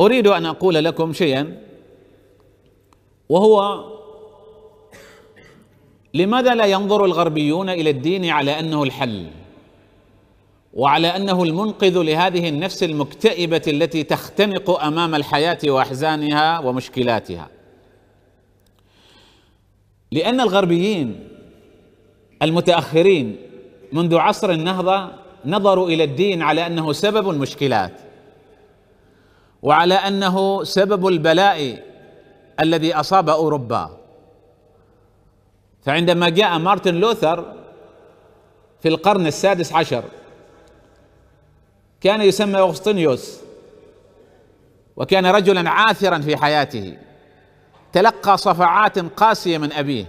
أريد أن أقول لكم شيئا وهو لماذا لا ينظر الغربيون إلى الدين على أنه الحل وعلى أنه المنقذ لهذه النفس المكتئبة التي تختنق أمام الحياة وأحزانها ومشكلاتها لأن الغربيين المتأخرين منذ عصر النهضة نظروا إلى الدين على أنه سبب المشكلات وعلى انه سبب البلاء الذي اصاب اوروبا فعندما جاء مارتن لوثر في القرن السادس عشر كان يسمى اغسطينيوس وكان رجلا عاثرا في حياته تلقى صفعات قاسيه من ابيه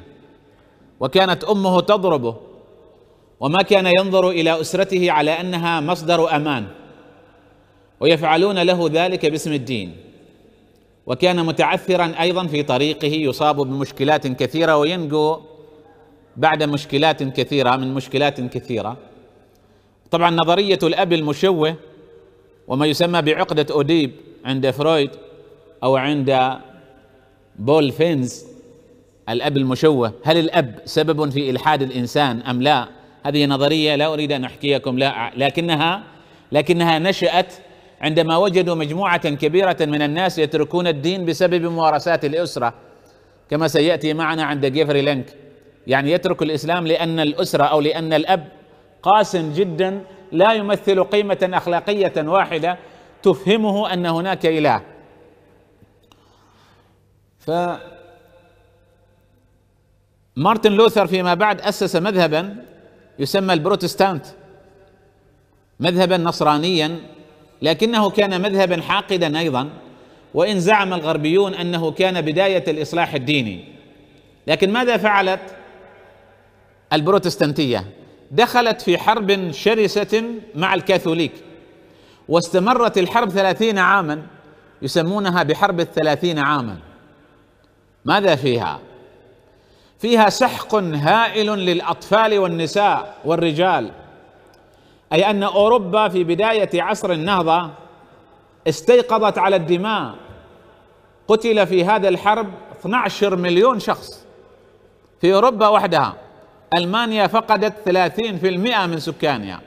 وكانت امه تضربه وما كان ينظر الى اسرته على انها مصدر امان ويفعلون له ذلك باسم الدين وكان متعثرا ايضا في طريقه يصاب بمشكلات كثيره وينجو بعد مشكلات كثيره من مشكلات كثيره طبعا نظريه الاب المشوه وما يسمى بعقده اوديب عند فرويد او عند بول فينز الاب المشوه هل الاب سبب في الحاد الانسان ام لا هذه نظريه لا اريد ان احكيكم لا لكنها لكنها نشات عندما وجدوا مجموعه كبيره من الناس يتركون الدين بسبب ممارسات الاسره كما سياتي معنا عند جيفري لينك يعني يترك الاسلام لان الاسره او لان الاب قاس جدا لا يمثل قيمه اخلاقيه واحده تفهمه ان هناك اله ف مارتن لوثر فيما بعد اسس مذهبا يسمى البروتستانت مذهبا نصرانيا لكنه كان مذهبا حاقدا ايضا وان زعم الغربيون انه كان بدايه الاصلاح الديني لكن ماذا فعلت البروتستانتيه دخلت في حرب شرسه مع الكاثوليك واستمرت الحرب ثلاثين عاما يسمونها بحرب الثلاثين عاما ماذا فيها فيها سحق هائل للاطفال والنساء والرجال أي أن أوروبا في بداية عصر النهضة استيقظت على الدماء قتل في هذا الحرب 12 مليون شخص في أوروبا وحدها ألمانيا فقدت 30% من سكانها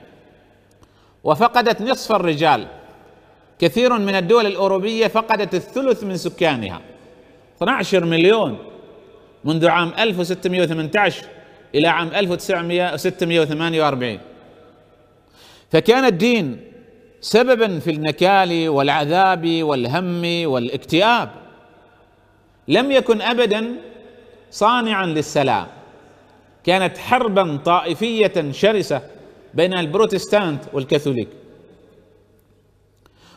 وفقدت نصف الرجال كثير من الدول الأوروبية فقدت الثلث من سكانها 12 مليون منذ عام 1618 إلى عام 1648 فكان الدين سببا في النكال والعذاب والهم والاكتئاب لم يكن ابدا صانعا للسلام كانت حربا طائفيه شرسه بين البروتستانت والكاثوليك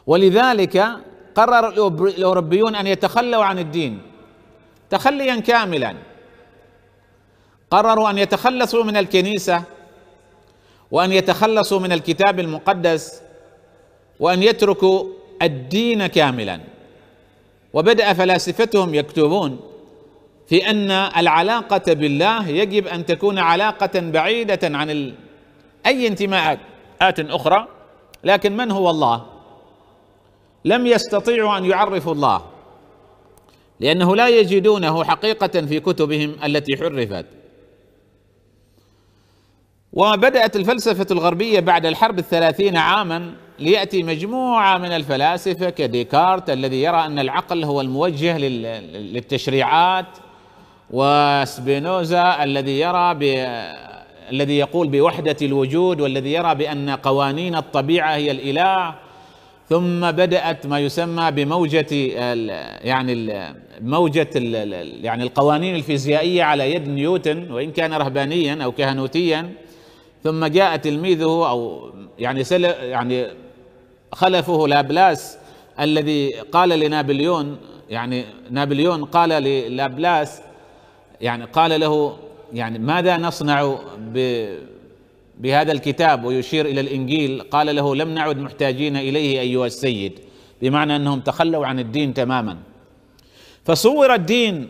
ولذلك قرر الاوروبيون ان يتخلوا عن الدين تخليا كاملا قرروا ان يتخلصوا من الكنيسه وان يتخلصوا من الكتاب المقدس وان يتركوا الدين كاملا وبدا فلاسفتهم يكتبون في ان العلاقه بالله يجب ان تكون علاقه بعيده عن ال... اي انتماءات اخرى لكن من هو الله لم يستطيعوا ان يعرفوا الله لانه لا يجدونه حقيقه في كتبهم التي حرفت وبدأت الفلسفة الغربية بعد الحرب الثلاثين عاما ليأتي مجموعة من الفلاسفة كديكارت الذي يرى أن العقل هو الموجه للتشريعات وسبينوزا الذي يرى ب... الذي يقول بوحدة الوجود والذي يرى بأن قوانين الطبيعة هي الإله ثم بدأت ما يسمى بموجة ال... يعني ال... موجة ال... يعني القوانين الفيزيائية على يد نيوتن وإن كان رهبانيا أو كهنوتيا ثم جاء تلميذه او يعني سل يعني خلفه لابلاس الذي قال لنابليون يعني نابليون قال لابلاس يعني قال له يعني ماذا نصنع ب بهذا الكتاب ويشير الى الانجيل قال له لم نعد محتاجين اليه ايها السيد بمعنى انهم تخلوا عن الدين تماما فصور الدين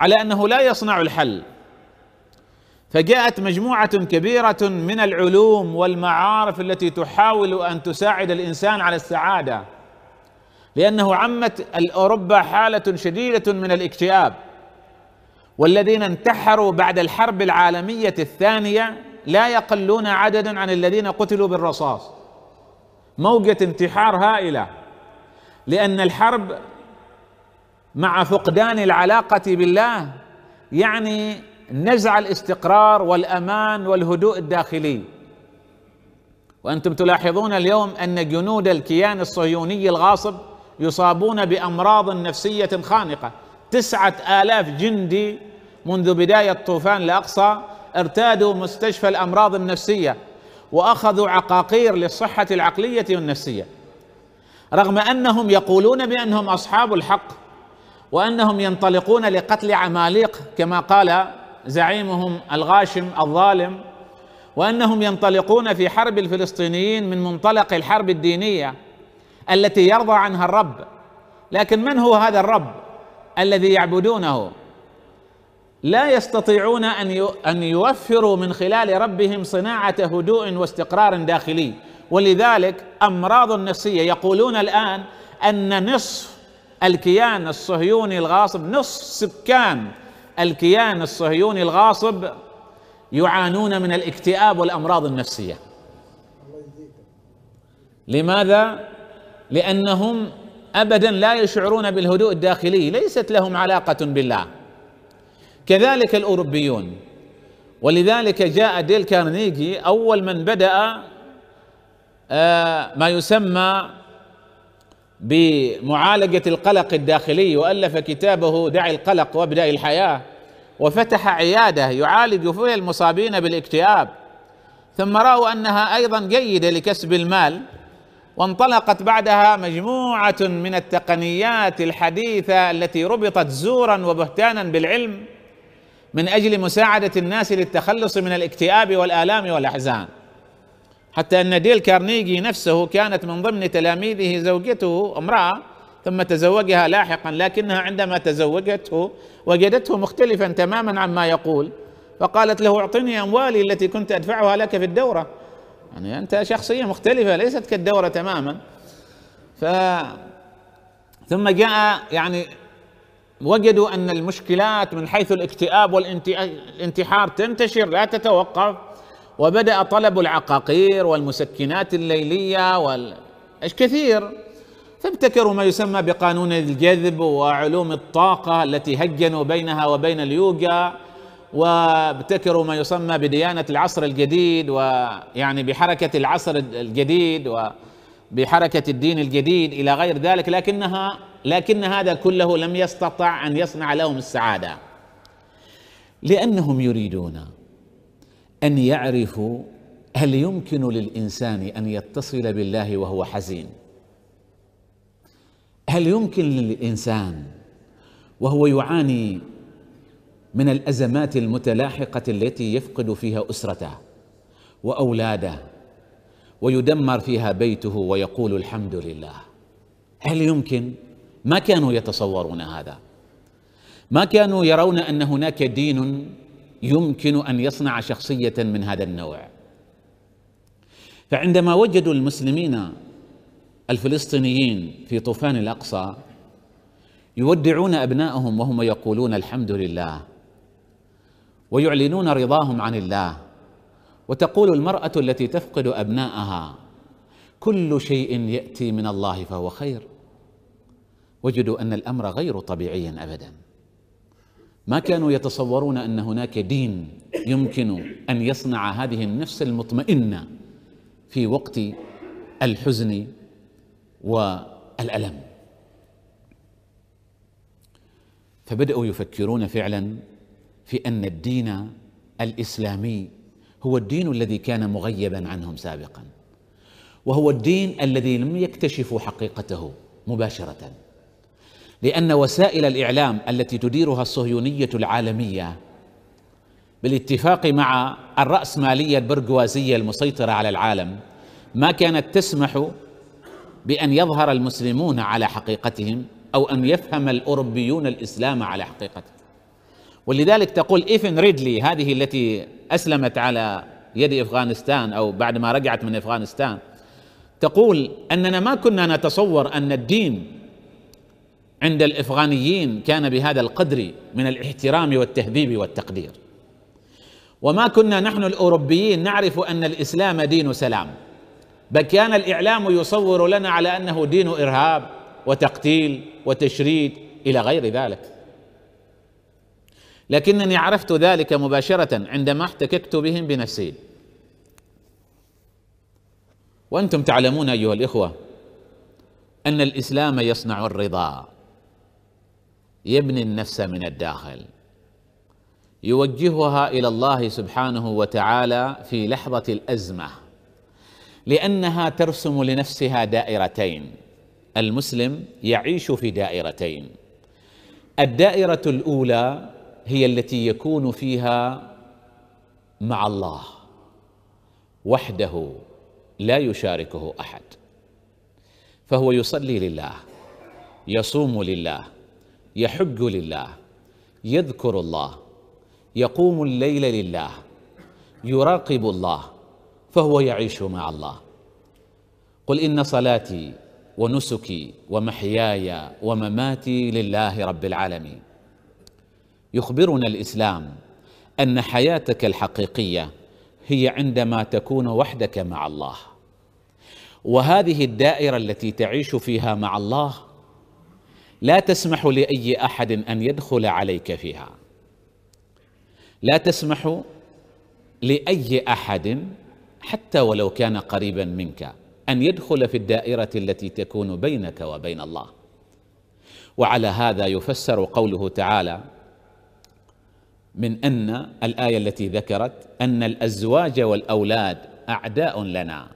على انه لا يصنع الحل فجاءت مجموعه كبيره من العلوم والمعارف التي تحاول ان تساعد الانسان على السعاده لانه عمت اوروبا حاله شديده من الاكتئاب والذين انتحروا بعد الحرب العالميه الثانيه لا يقلون عددا عن الذين قتلوا بالرصاص موجه انتحار هائله لان الحرب مع فقدان العلاقه بالله يعني نزع الاستقرار والامان والهدوء الداخلي وانتم تلاحظون اليوم ان جنود الكيان الصهيوني الغاصب يصابون بامراض نفسيه خانقه تسعه الاف جندي منذ بدايه طوفان الاقصى ارتادوا مستشفى الامراض النفسيه واخذوا عقاقير للصحه العقليه والنفسيه رغم انهم يقولون بانهم اصحاب الحق وانهم ينطلقون لقتل عماليق كما قال زعيمهم الغاشم الظالم وانهم ينطلقون في حرب الفلسطينيين من منطلق الحرب الدينيه التي يرضى عنها الرب لكن من هو هذا الرب الذي يعبدونه لا يستطيعون ان ان يوفروا من خلال ربهم صناعه هدوء واستقرار داخلي ولذلك امراض نفسيه يقولون الان ان نصف الكيان الصهيوني الغاصب نصف سكان الكيان الصهيوني الغاصب يعانون من الاكتئاب والامراض النفسيه لماذا لانهم ابدا لا يشعرون بالهدوء الداخلي ليست لهم علاقه بالله كذلك الاوروبيون ولذلك جاء ديل كارنيجي اول من بدا آه، ما يسمى بمعالجة القلق الداخلي وألف كتابه دع القلق وابدأ الحياة وفتح عيادة يعالج فيها المصابين بالاكتئاب ثم رأوا أنها أيضا جيدة لكسب المال وانطلقت بعدها مجموعة من التقنيات الحديثة التي ربطت زورا وبهتانا بالعلم من أجل مساعدة الناس للتخلص من الاكتئاب والآلام والأحزان حتى أن ديل كارنيجي نفسه كانت من ضمن تلاميذه زوجته امرأة ثم تزوجها لاحقا لكنها عندما تزوجته وجدته مختلفا تماما عما يقول فقالت له اعطني اموالي التي كنت ادفعها لك في الدوره يعني انت شخصيه مختلفه ليست كالدوره تماما ف ثم جاء يعني وجدوا ان المشكلات من حيث الاكتئاب والانتحار تنتشر لا تتوقف وبدأ طلب العقاقير والمسكنات الليلية وإيش كثير فابتكروا ما يسمى بقانون الجذب وعلوم الطاقة التي هجنوا بينها وبين اليوغا وابتكروا ما يسمى بديانة العصر الجديد ويعني بحركة العصر الجديد وبحركة الدين الجديد إلى غير ذلك لكنها لكن هذا كله لم يستطع أن يصنع لهم السعادة لأنهم يريدون أن يعرفوا هل يمكن للإنسان أن يتصل بالله وهو حزين هل يمكن للإنسان وهو يعاني من الأزمات المتلاحقة التي يفقد فيها أسرته وأولاده ويدمر فيها بيته ويقول الحمد لله هل يمكن ما كانوا يتصورون هذا ما كانوا يرون ان هناك دين يمكن ان يصنع شخصيه من هذا النوع فعندما وجدوا المسلمين الفلسطينيين في طوفان الاقصى يودعون ابنائهم وهم يقولون الحمد لله ويعلنون رضاهم عن الله وتقول المراه التي تفقد ابناءها كل شيء ياتي من الله فهو خير وجدوا ان الامر غير طبيعي ابدا ما كانوا يتصورون ان هناك دين يمكن ان يصنع هذه النفس المطمئنه في وقت الحزن والالم فبداوا يفكرون فعلا في ان الدين الاسلامي هو الدين الذي كان مغيبا عنهم سابقا وهو الدين الذي لم يكتشفوا حقيقته مباشره لأن وسائل الإعلام التي تديرها الصهيونية العالمية بالاتفاق مع الرأسمالية البرجوازية المسيطرة على العالم ما كانت تسمح بأن يظهر المسلمون على حقيقتهم أو أن يفهم الأوروبيون الإسلام على حقيقته ولذلك تقول إيفن ريدلي هذه التي أسلمت على يد أفغانستان أو بعد ما رجعت من أفغانستان تقول أننا ما كنا نتصور أن الدين عند الافغانيين كان بهذا القدر من الاحترام والتهذيب والتقدير وما كنا نحن الاوروبيين نعرف ان الاسلام دين سلام بل كان الاعلام يصور لنا على انه دين ارهاب وتقتيل وتشريد الى غير ذلك لكنني عرفت ذلك مباشره عندما احتككت بهم بنفسي وانتم تعلمون ايها الاخوه ان الاسلام يصنع الرضا يبني النفس من الداخل يوجهها الى الله سبحانه وتعالى في لحظه الازمه لانها ترسم لنفسها دائرتين المسلم يعيش في دائرتين الدائره الاولى هي التي يكون فيها مع الله وحده لا يشاركه احد فهو يصلي لله يصوم لله يحج لله يذكر الله يقوم الليل لله يراقب الله فهو يعيش مع الله قل ان صلاتي ونسكي ومحياي ومماتي لله رب العالمين يخبرنا الاسلام ان حياتك الحقيقيه هي عندما تكون وحدك مع الله وهذه الدائره التي تعيش فيها مع الله لا تسمح لاي احد ان يدخل عليك فيها لا تسمح لاي احد حتى ولو كان قريبا منك ان يدخل في الدائره التي تكون بينك وبين الله وعلى هذا يفسر قوله تعالى من ان الايه التي ذكرت ان الازواج والاولاد اعداء لنا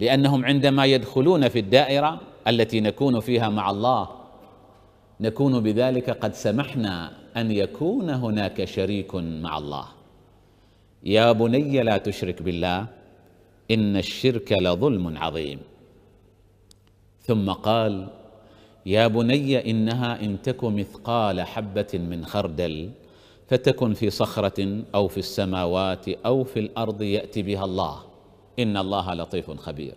لانهم عندما يدخلون في الدائره التي نكون فيها مع الله نكون بذلك قد سمحنا ان يكون هناك شريك مع الله يا بني لا تشرك بالله ان الشرك لظلم عظيم ثم قال يا بني انها ان تك مثقال حبه من خردل فتكن في صخره او في السماوات او في الارض يأتي بها الله ان الله لطيف خبير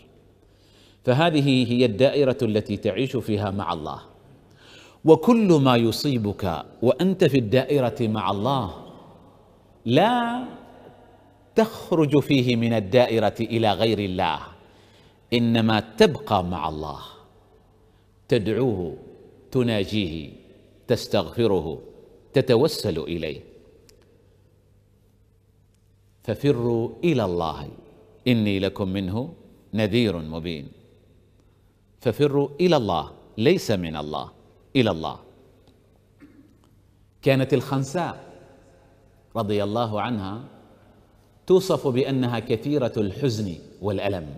فهذه هي الدائره التي تعيش فيها مع الله وكل ما يصيبك وانت في الدائره مع الله لا تخرج فيه من الدائره الى غير الله انما تبقى مع الله تدعوه تناجيه تستغفره تتوسل اليه ففروا الى الله اني لكم منه نذير مبين ففروا الى الله ليس من الله الى الله كانت الخنساء رضي الله عنها توصف بانها كثيره الحزن والالم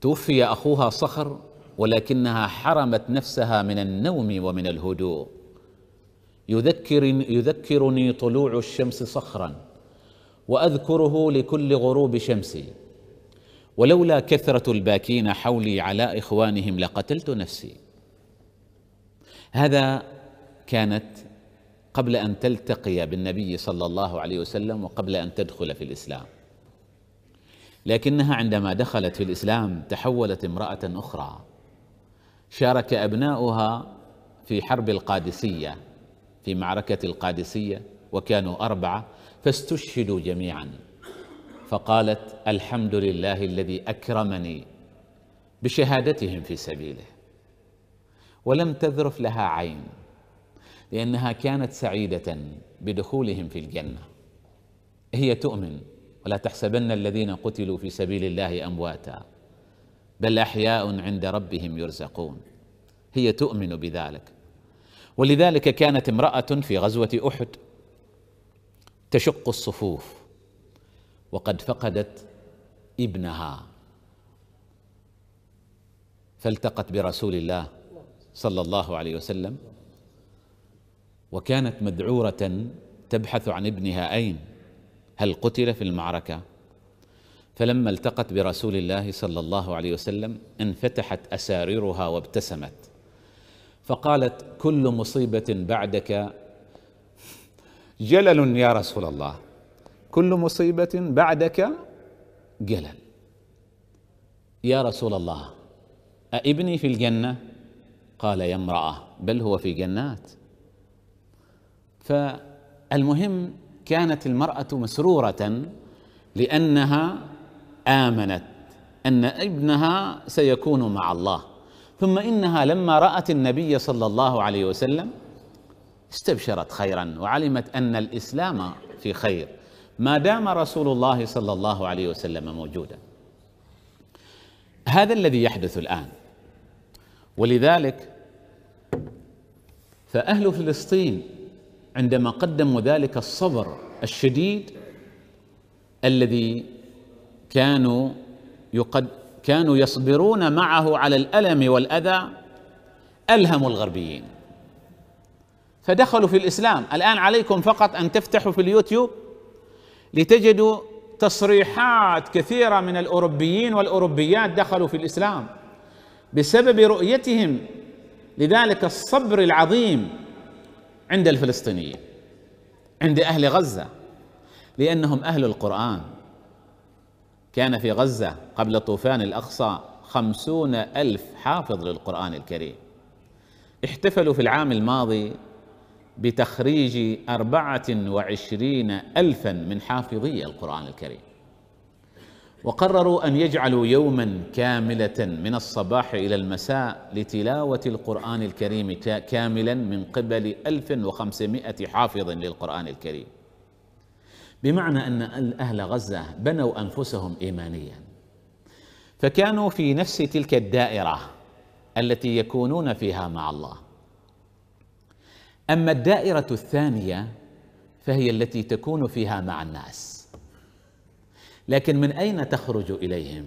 توفي اخوها صخر ولكنها حرمت نفسها من النوم ومن الهدوء يذكر يذكرني طلوع الشمس صخرا واذكره لكل غروب شمسي ولولا كثره الباكين حولي على اخوانهم لقتلت نفسي هذا كانت قبل ان تلتقي بالنبي صلى الله عليه وسلم وقبل ان تدخل في الاسلام لكنها عندما دخلت في الاسلام تحولت امراه اخرى شارك ابناؤها في حرب القادسيه في معركه القادسيه وكانوا اربعه فاستشهدوا جميعا فقالت الحمد لله الذي اكرمني بشهادتهم في سبيله ولم تذرف لها عين لانها كانت سعيده بدخولهم في الجنه هي تؤمن ولا تحسبن الذين قتلوا في سبيل الله امواتا بل احياء عند ربهم يرزقون هي تؤمن بذلك ولذلك كانت امراه في غزوه احد تشق الصفوف وقد فقدت ابنها فالتقت برسول الله صلى الله عليه وسلم وكانت مذعوره تبحث عن ابنها اين هل قتل في المعركه فلما التقت برسول الله صلى الله عليه وسلم انفتحت اساريرها وابتسمت فقالت كل مصيبه بعدك جلل يا رسول الله كل مصيبه بعدك جلل يا رسول الله أبني في الجنه قال يا امرأة بل هو في جنات فالمهم كانت المرأة مسرورة لأنها آمنت أن ابنها سيكون مع الله ثم إنها لما رأت النبي صلى الله عليه وسلم استبشرت خيرا وعلمت أن الإسلام في خير ما دام رسول الله صلى الله عليه وسلم موجودا هذا الذي يحدث الآن ولذلك فأهل فلسطين عندما قدموا ذلك الصبر الشديد الذي كانوا يقد كانوا يصبرون معه على الألم والأذى ألهموا الغربيين فدخلوا في الإسلام الآن عليكم فقط أن تفتحوا في اليوتيوب لتجدوا تصريحات كثيرة من الأوروبيين والأوروبيات دخلوا في الإسلام بسبب رؤيتهم لذلك الصبر العظيم عند الفلسطينيين عند اهل غزه لانهم اهل القران كان في غزه قبل طوفان الاقصى خمسون الف حافظ للقران الكريم احتفلوا في العام الماضي بتخريج أربعة وعشرين ألفا من حافظي القرآن الكريم وقرروا ان يجعلوا يوما كامله من الصباح الى المساء لتلاوه القران الكريم كاملا من قبل 1500 حافظ للقران الكريم. بمعنى ان اهل غزه بنوا انفسهم ايمانيا. فكانوا في نفس تلك الدائره التي يكونون فيها مع الله. اما الدائره الثانيه فهي التي تكون فيها مع الناس. لكن من اين تخرج اليهم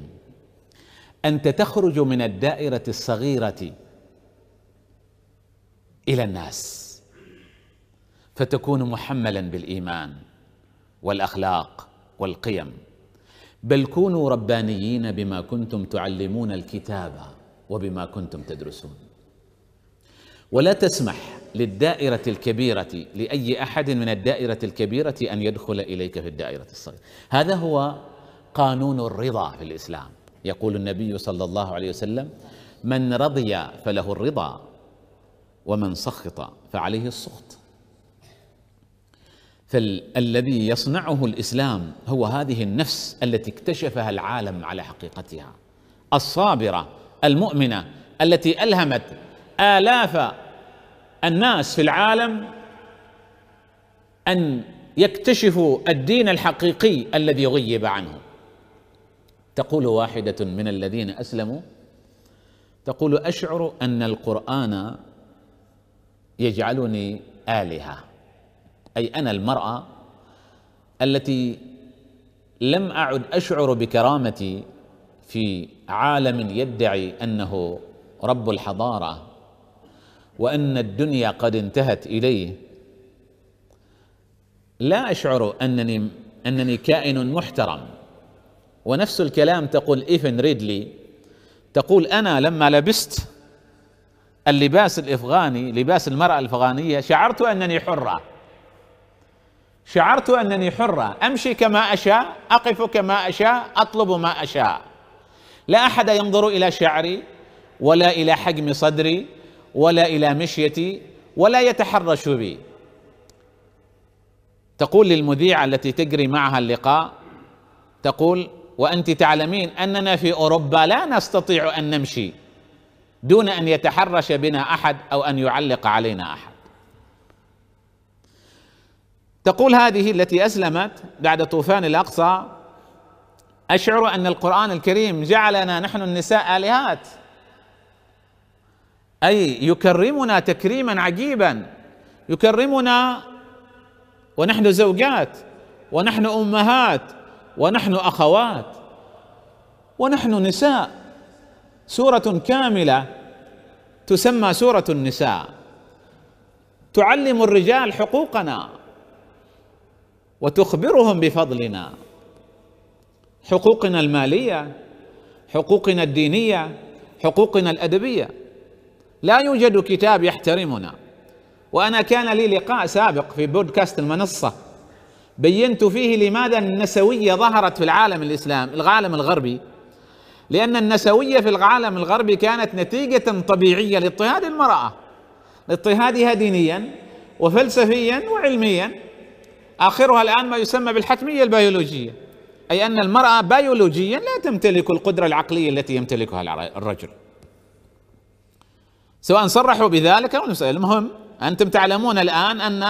انت تخرج من الدائره الصغيره الى الناس فتكون محملا بالايمان والاخلاق والقيم بل كونوا ربانيين بما كنتم تعلمون الكتاب وبما كنتم تدرسون ولا تسمح للدائرة الكبيرة لأي أحد من الدائرة الكبيرة أن يدخل إليك في الدائرة الصغيرة هذا هو قانون الرضا في الإسلام يقول النبي صلى الله عليه وسلم من رضي فله الرضا ومن سخط فعليه السخط فالذي يصنعه الإسلام هو هذه النفس التي اكتشفها العالم على حقيقتها الصابرة المؤمنة التي ألهمت آلاف الناس في العالم أن يكتشفوا الدين الحقيقي الذي غيب عنه تقول واحدة من الذين أسلموا تقول أشعر أن القرآن يجعلني آلهة أي أنا المرأة التي لم أعد أشعر بكرامتي في عالم يدعي أنه رب الحضارة وأن الدنيا قد انتهت إليه لا أشعر أنني أنني كائن محترم ونفس الكلام تقول إيفن ريدلي تقول أنا لما لبست اللباس الافغاني لباس المراه الافغانيه شعرت انني حره شعرت انني حره امشي كما اشاء اقف كما اشاء اطلب ما اشاء لا احد ينظر الى شعري ولا الى حجم صدري ولا الى مشيتي ولا يتحرش بي تقول للمذيعه التي تجري معها اللقاء تقول وانت تعلمين اننا في اوروبا لا نستطيع ان نمشي دون ان يتحرش بنا احد او ان يعلق علينا احد تقول هذه التي اسلمت بعد طوفان الاقصى اشعر ان القران الكريم جعلنا نحن النساء الهات اي يكرمنا تكريما عجيبا يكرمنا ونحن زوجات ونحن امهات ونحن اخوات ونحن نساء سوره كامله تسمى سوره النساء تعلم الرجال حقوقنا وتخبرهم بفضلنا حقوقنا الماليه حقوقنا الدينيه حقوقنا الادبيه لا يوجد كتاب يحترمنا وانا كان لي لقاء سابق في بودكاست المنصه بينت فيه لماذا النسويه ظهرت في العالم الاسلام العالم الغربي لان النسويه في العالم الغربي كانت نتيجه طبيعيه لاضطهاد المراه لاضطهادها دينيا وفلسفيا وعلميا اخرها الان ما يسمى بالحتميه البيولوجيه اي ان المراه بيولوجيا لا تمتلك القدره العقليه التي يمتلكها الرجل سواء صرحوا بذلك او المهم انتم تعلمون الان ان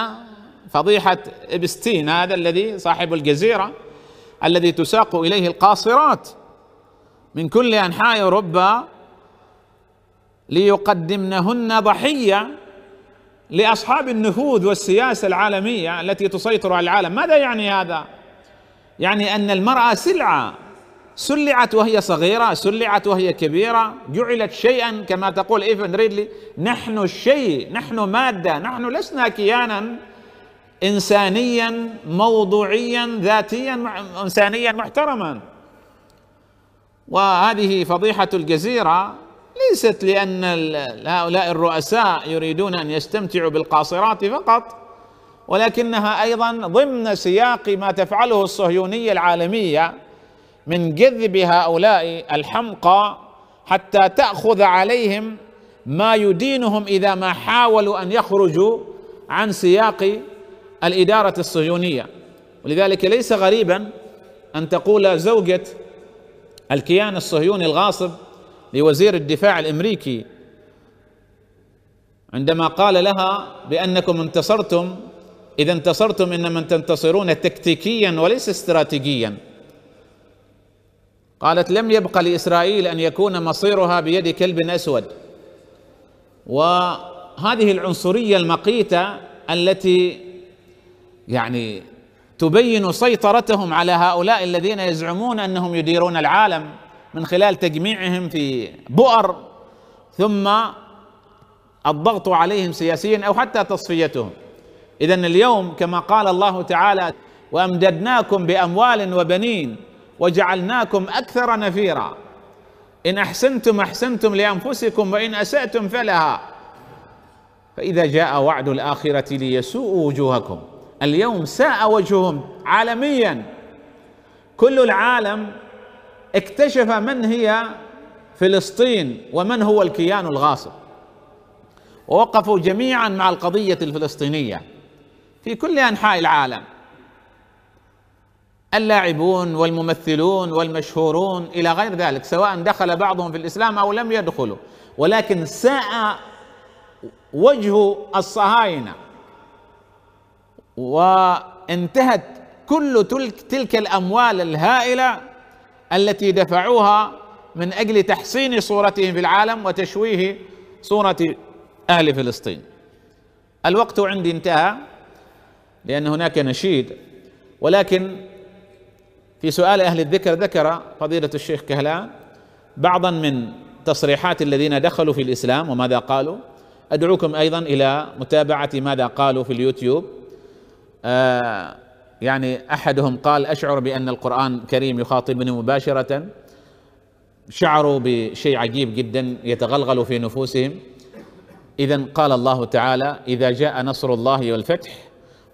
فضيحة إبستين هذا الذي صاحب الجزيرة الذي تساق إليه القاصرات من كل أنحاء أوروبا ليقدمنهن ضحية لأصحاب النفوذ والسياسة العالمية التي تسيطر على العالم ماذا يعني هذا؟ يعني أن المرأة سلعة سلعت وهي صغيرة سلعت وهي كبيرة جعلت شيئا كما تقول إيفن ريدلي نحن الشيء نحن مادة نحن لسنا كيانا انسانيا موضوعيا ذاتيا انسانيا محترما وهذه فضيحه الجزيره ليست لان هؤلاء الرؤساء يريدون ان يستمتعوا بالقاصرات فقط ولكنها ايضا ضمن سياق ما تفعله الصهيونيه العالميه من جذب هؤلاء الحمقى حتى تاخذ عليهم ما يدينهم اذا ما حاولوا ان يخرجوا عن سياق الإدارة الصهيونية ولذلك ليس غريبا أن تقول زوجة الكيان الصهيوني الغاصب لوزير الدفاع الأمريكي عندما قال لها بأنكم انتصرتم إذا انتصرتم إنما تنتصرون تكتيكيا وليس استراتيجيا قالت لم يبقى لإسرائيل أن يكون مصيرها بيد كلب أسود وهذه العنصرية المقيتة التي يعني تبين سيطرتهم على هؤلاء الذين يزعمون انهم يديرون العالم من خلال تجميعهم في بؤر ثم الضغط عليهم سياسيا او حتى تصفيتهم اذا اليوم كما قال الله تعالى وامددناكم باموال وبنين وجعلناكم اكثر نفيرا ان احسنتم احسنتم لانفسكم وان اساتم فلها فاذا جاء وعد الاخره ليسوء وجوهكم اليوم ساء وجههم عالميا كل العالم اكتشف من هي فلسطين ومن هو الكيان الغاصب ووقفوا جميعا مع القضيه الفلسطينيه في كل انحاء العالم اللاعبون والممثلون والمشهورون الى غير ذلك سواء دخل بعضهم في الاسلام او لم يدخلوا ولكن ساء وجه الصهاينه وانتهت كل تلك, تلك الاموال الهائله التي دفعوها من اجل تحسين صورتهم في العالم وتشويه صوره اهل فلسطين الوقت عندي انتهى لان هناك نشيد ولكن في سؤال اهل الذكر ذكر فضيله الشيخ كهلان بعضا من تصريحات الذين دخلوا في الاسلام وماذا قالوا ادعوكم ايضا الى متابعه ماذا قالوا في اليوتيوب آه، يعني احدهم قال اشعر بان القران الكريم يخاطبني مباشره شعروا بشيء عجيب جدا يتغلغل في نفوسهم اذا قال الله تعالى اذا جاء نصر الله والفتح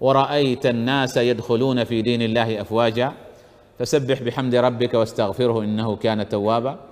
ورايت الناس يدخلون في دين الله افواجا فسبح بحمد ربك واستغفره انه كان توابا